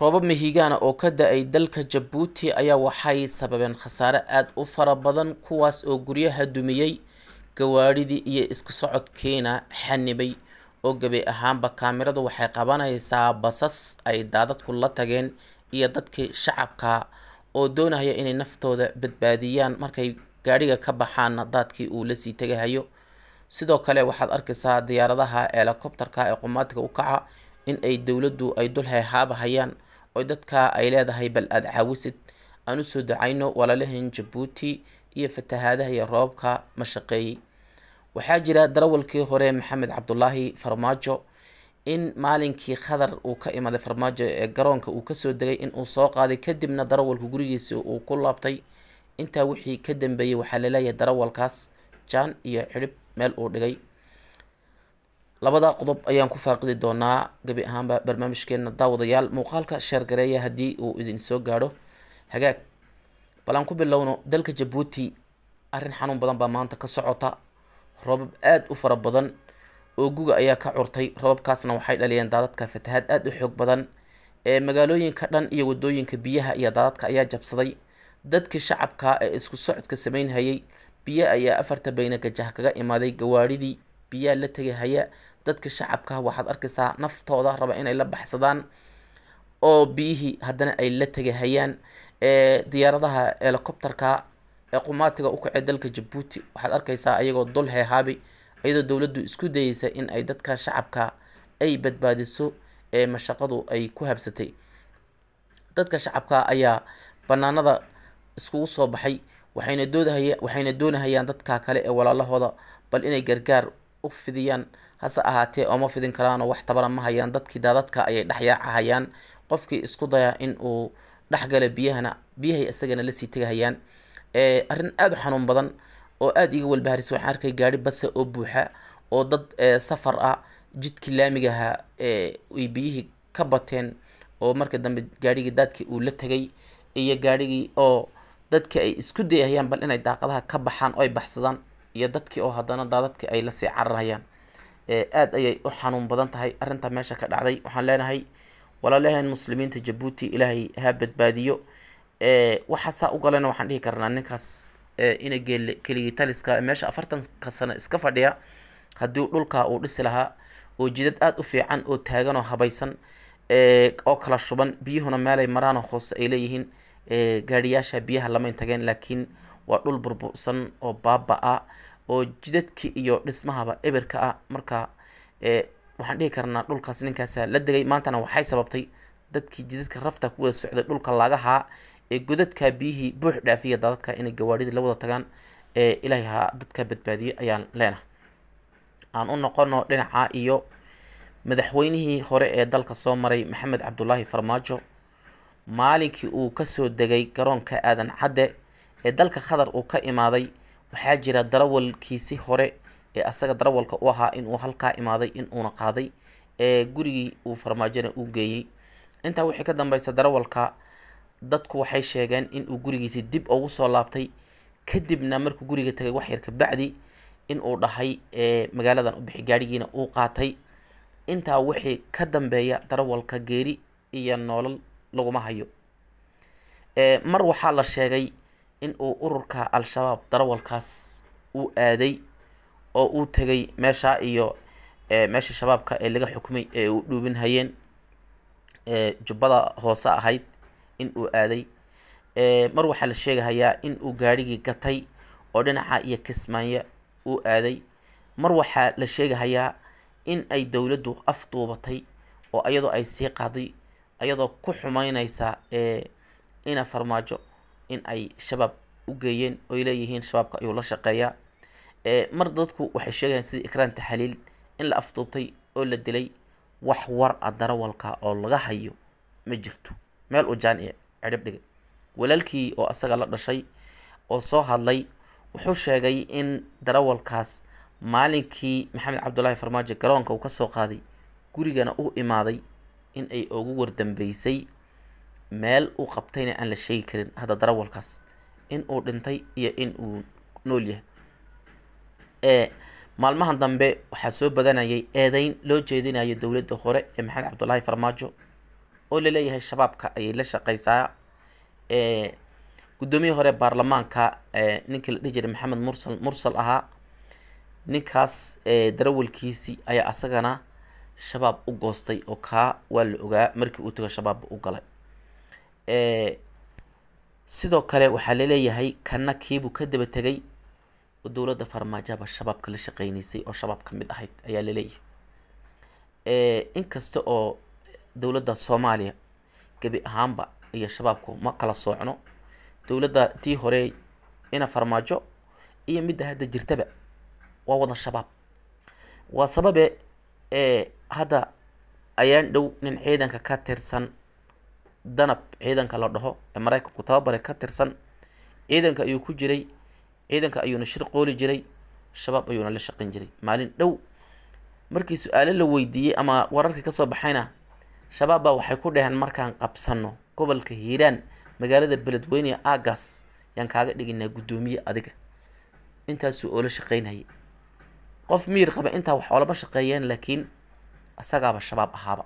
roobab mihigaana oo ka da-ay dalka jabuuti ayaa waxay sababeen khasaare aada u fara badan kuwaas oo guryaha dumiyey gawaadhidii iyo isku socodkiina xanibay oo gebay ahaanba kaamiradu waxay qabanaysaa basas ay daadadku la tageen iyo dadkii shacabka oo doonahaya inay naftooda badbaadiyaan markay gaadhiga ka baxaan daadkii uu lasii tegahayo sidoo kale waxaad arkaysaa diyaaradaha elekobtarka ee qumaatika u kaca in ay dowladdu ay dul hehaabahayaan oo dadka ay leedahay bal aada caawisid aan usoo dacayno walaalaheen jabuuti iyo fatahaadaha iyo roobka ma shaqeeyey waxaa jira darawalkii hore maxamed cabdulaahi farmaajo in maalinkii khadar uu ka imaaday farmaajo ee garoonka uu kasoo degay inuu soo qaaday kadibna darawalka gurigiisa uu ku laabtay intaa wixii ka dambeeyey waxaa laleeyahay darawalkaas jaan iyo xidhib meel uu dhigay labada qodob ayaan ku faaqidi doonaa gebi ahaanba barnaamijkeena daawadayaal muuqaalka sheergareeya haddii uu idin soo gaadho hagaag bal aan ku bilowno dalka jabuuti arrin xanuun badan baa maanta ka socota roobab aada u fara badan oo guga ayaa ka curtay robabkaasna waxay dhaliyeen daadadka fatahaad aada u xoog badan ee magaalooyinka dhan iyo wadooyinka biyaha iyo daadadka ayaa jabsaday dadkii shacabka ee isku socodka samayn hayay biyo ayaa afarta gajah kaga imaaday gawaaridii biyaa la tegay haya dadka shacabka waxaad arkaysaa naftooda raba inay la baxsadaan oo biyihii haddana ay la tegahayaan ee diyaaradaha helicopterka ee qumaatiga ukacay dalka jabuuti waxaad arkaysaa ayagoo dul heehaabay iyadoo dowladdu isku dayeysa in ay dadka shacabka ay badbaadiso ee mashaqadu ay ku habsatay dadka shacabka ayaa banaanada iskugu soo baxay waxayna doodahaya waxayna doonahayaan dadka kale ee walaalahooda bal inay gargaar u fidiyaan hase ahaatee ooma fidin karaano wax tabaran ma hayaan dadkii daadadka ayay dhexyaacahayaan qofkii isku daya inuu uu dhexgala biyahana biyahay isagana lasii tegahayaan arrin aada u xanuun badan oo aada iga walbaharisay waxaan arkay gaari base oo buuxa oo dad safar ah jidkii laamigaha ay biyihii ka bateen oo marka dambe gaarhigii daadkii uu la tegay iyo gaarhigii oo dadka ay isku dayahayaan bal inay daaqadaha ka baxaan oo ay baxsadaan iyo dadkii oo haddana daadadkii ay lasii cararayaan aada ayay u xanuun badan tahay arrinta meesha ka dhacday waxaan leenahay walaalyahan muslimiinta jabuuti ilaahay ha badbaadiyo waxaa saa u galena waxaan dhihi karnaa ninkaas ina geelle keligii taliska meesha afartanka sano iska fadhiya haddii dhulkaa uu dhisi lahaa oo jidad aada u fiican oo taagan oo habaysan oo kala shuban biyuhuna meelay maraanoo hoose ay leeyihiin gaadhiyaasha biyaha lamayn tageen laakiin waa dhul burbursan oo baaba-a ah, oo jidadki iyo dhismahaba eberka ah marka waxaan dhihi karnaa dhulkaas ninkaasa la degay maantana waxay sababtay dadkii jidadka rafta ku wada socday dhulka lagahaa ee godadka biyihii buux dhaafiya dadadka inay gawaadhidii la wada tagaan ee ilaahay ha dadka badbaadiyo ayaan leenahay aan u noqono dhinaca iyo madaxweynihii hore ee dalka soo maray maxamed cabdulaahi farmaajo maalinkii uu kasoo degay garoonka aadan cadde ee dalka qatar uu ka imaaday waxaa jira darawalkiisi hore ee asaga darawalka u ahaa inuu halkaa imaaday inuuna qaaday ee gurigii uu farmaajona u geeyey intaa waxay ka dambeysa darawalka dadku waxay sheegeen inuu gurigiisi dib ugu soo laabtay kadibna markuu guriga tagay waxyar kabacdi inuu dhahay ee magaaladan u bixi gaadhigiina uu qaatay intaa wixii ka dambeeya darawalka geeri iyo noolal laguma hayo mar waxaa la sheegay in uu ururka al-shabaab darawalkaas uu aaday oo uu tegay meeshaa iyo meesha shabaabka ee laga xukmay ee u dhuubinhayeen hayeen jubbada hoose ahayd in uu aaday mar waxaa la sheegahayaa in uu gaadhigii gatay oo dhinaca iyo kismaayo uu aaday mar waxaa la sheegahayaa in ay dowladdu af duubatay oo iyadoo ay sii qaaday iyadoo ku xumeyneysa ina farmaajo in ay shabaab u geeyeen oy leeyihiin shabaabka ayuu la shaqeeyaa mar dadku waxay sheegayaan sidii ikraan taxaliil in la afduubtay oo la dilay wax war a ah darawalka oo laga hayo ma jirto meel uu jaan iyo cidhib dhigay walaalkii oo asaga la dhashay oo soo hadlay wuxuu sheegay in darawalkaas maalinkii maxamed cabdullaahi farmaajo garoonka uu ka soo qaaday gurigana u imaaday in ay ugu wardambeysay meel uu qabtayna aan la sheegi karin hadda darawalkaas in uu dhintay iyo in uu nool yahay ee maalmahan dambe waxaa soo badanayay eedeyn loo jeedinayo dowladda hore ee maxamed cabdulaahi farmaajo oo laleeyahay shabaabka ayay la shaqeysaa ee guddoomiyihii hore baarlamaanka e, ninkii la dhihi jiray maxamed mursal mursal ahaa ninkaas e, darawalkiisii ayaa asagana shabaab u goostay oo kaa waa la ogaa markii uu tago shabaabba u galay sidoo kale waxaa la leeyahay kana kiibuu ka daba tegay oo dowladda farmaajaba shabaabka la shaqeynaysay oo shabaab ka mid ahayd ayaa la laleeyahay inkasta oo dowladda soomaaliya gebi ahaanba iyo shabaabku ma kala soocno dowladda tii hore ina farmaajo iyo midda hadda jirtaba waa wada shabaab waa sababe hadda ayaan dhow nin ciidanka ka tirsan danab ciidanka la dhaho ee maraykanku tababare ka tirsan ciidanka ayuu ku jiray ciidanka ayuuna shir qooli jiray shabaab ayuuna la shaqin jiray maalin dhow markii su-aale la weydiiyey ama wararkii kasoo baxayna shabaab baa waxay ku dhaheen markaan qabsano gobolka hiiraan magaalada beledweyne agas yaan kaaga dhiginaa guddoomiye adiga intaasuu oola shaqeynayay qof miyir qaba intaa wax oolama shaqeeyeen laakiin isagaaba shabaab ahaaba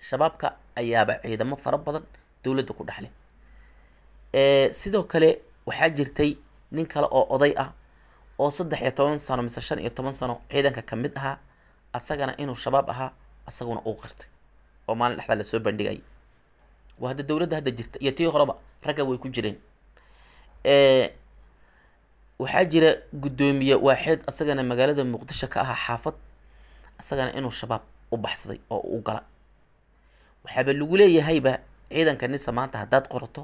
shabaabka ayaaba ciidamo fara badan dowladda ku dhexleh sidoo kale waxaa jirtay nin kale oo oday ah oo saddex iyo toban sano mise shan iyo toban sano ciidanka ka mid ahaa asagana inuu shabaab ahaa asaguna uu qirtay oo maalin dhexdaa lasoo bandhigay waa hadda dowladda hadda jirta iyo tii horeba ragga way ku jireen waxaa jira guddoomiye waaxeed asagana magaalada muqdisho ka ahaa xaafad asagana inuu shabaab u baxsaday oo u gala waxaaba lagu leeyahayba ciidanka nisa maanta haddaad qorato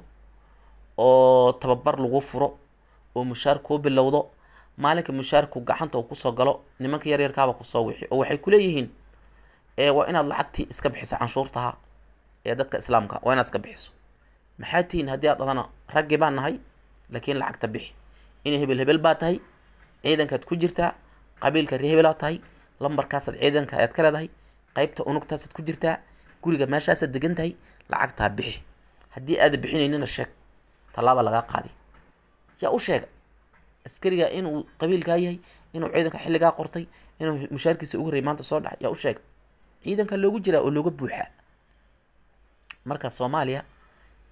oo tababar lagu furo oo mushaar kuu bilowdo maalinka mushaarku gacanta uu kusoo galo nimanka yaryarkaaba kusoo wixi oo waxay kuleeyihiin waa inaad lacagtii iska bixiso canshuurtaha ee dadka islaamka waa inaad iska bixiso maxaa tihiin haddii aad adana raggii baan nahay laakiin lacagta bixi inay hebel hebel baa tahay ciidankaad ku jirtaa qabiilka reer hebelaa tahay lambarkaasaad ciidanka ayaad ka leedahay qaybta unugtaasaad ku jirtaa guriga meeshaasaad degan tahay lacagtaa bixi haddii aada bixinaynina sheeg tallaaba lagaa qaadi yaa u sheega askariga inuu qabiilkaa yahay inuu ciidanka xilligaa qortay inuu mushaarkiisa ugu horreyay maanta soo dhacay yaa u sheega ciidanka loogu jiraa oo looga buuxaa marka soomaaliya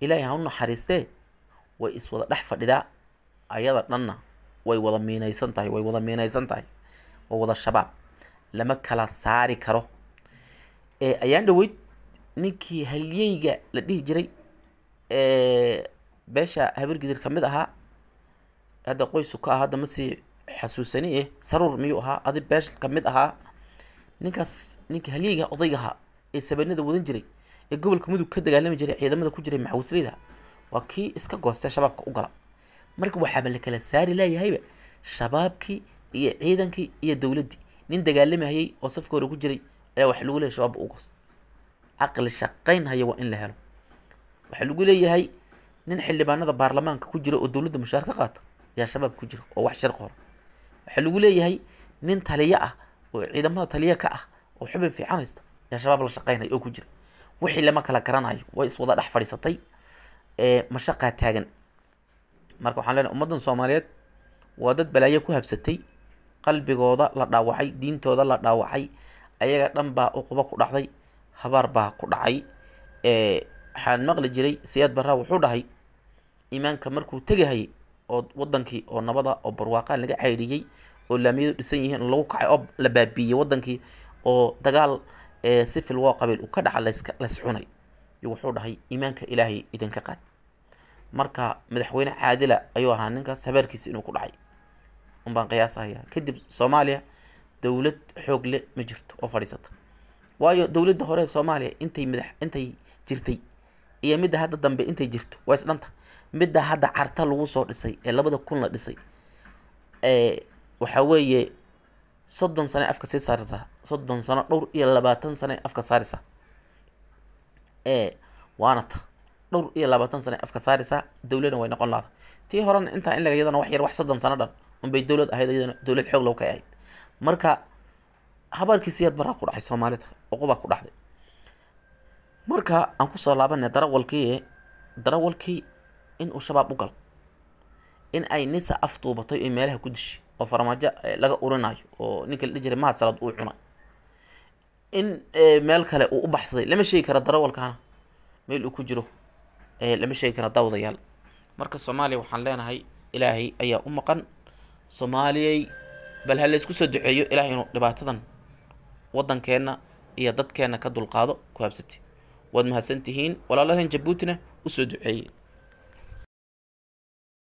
ilaahay ha u naxariistee way iswada dhex fadhidaa ayada dhanna way wada miinaysan tahay way wada miinaysan tahay waa wada shabaab lama kala saari karo ayaan dhaweyd ninkii halyeyga la dhihi jiray ee beesha ka mid ahaa hadda qoysu ka ah hadda masii xasuusani eh saruur miyuu ahaa adi beesh kamid ahaa ninkaas ninka halyeyga odayga ahaa ee sabanada wadan jiray ee gobolka mudug ka dagaalami jiray ciidamada ku jiray maxawisleyda waa kii iska goostay shabaabka u gala marka waxaaba la kala saari leeyahayba shabaabkii iyo ciidankii iyo dowladdii nin dagaalami hayay oo safka hore ku jiray ayaa wax lagu leeyahy shabaabba u goosta caqli shaqayn haya waa in la helo waxaa lagu leeyahay nin xildhibaanada baarlamaanka ku jira oo dowladda mushaar ka qaata ayaa shabaab ku jira oo wax shir qora waxaa lagu leeyahay nin taliyo ah oo ciidamada taliya ka ah oo xubin fiican haysta ayaa shabaab la shaqaynaya oo ku jira wixii lama kala garanayo way iswada dhex fadhiisatay mashaqaa taagan marka waxaan leenahay ummaddan soomaaliyeed waa dad balaayo ku habsatay qalbigooda la dhaawacay diintooda la dhaawacay ayaga dhan baa uquba ku dhacday habaar baa ku dhacay waxaan maqli jiray siyaad barraa wuxuu dhahay imaanka markuu tegahayay oo wadankii oo nabada oo barwaaqaan laga ceydhiyey oo laamiyadu dhisan yihiin lagu kacay oo la baabiiyey wadankii oo dagaal sifil woo qabiil uu ka dhaca lays cunay wuxuu dhahay imaanka ilaahay idinka qaad marka madaxweyne caadila ayuu ahaa ninkaas habaarkiisa inuu ku dhacay unbaan qiyaasahayaa kadib soomaaliya dowlad xoog le ma jirto oo fadhiisata waayo dowladda hore soomaaliya intay madax intay jirtay iyo midda hadda dambe intay jirto waa isdhanta midda hadda carta lagu soo dhisay ee labada kun la dhisay waxa weeye soddon sane afka sii saaraysaa soddon sano dhowr iyo labaatan sane afka saaraysaa waana ta dhowr iyo labaatan sane afka saaraysaa dowladna way noqon laada tii horena intaa in laga yadana wax yar wax soddon sano dhan unbay dowlad ahayd iyadana dowlad xoog low ka ahayd marka habaarkiisiyaad baraa ku dhacay soomaalida oqobaa ku dhacday marka aan kusoo laabana darawalkii darawalkii inuu shabaab u galo in ay nisa afduubatay oy meelaha ku dishay oo farmaajo eh, laga urinayo oo ninka la dhihi jiray mahadsalad uu cunay in eh, meel kale uu u baxsaday lama sheegi kara darawalkaana meel uu ku jiro eh, lama sheegi kara daawadayaal marka soomaaliya waxaan leenahay ilaahay ayaa u maqan soomaaliyay bal ha laysku soo duceeyo ilaahay inuu dhibaatadan wadankeenna iyo dadkeenna ka dulqaado ku habsatay waad mahadsantihiin walaalaheen jabuutina usoo duceeyey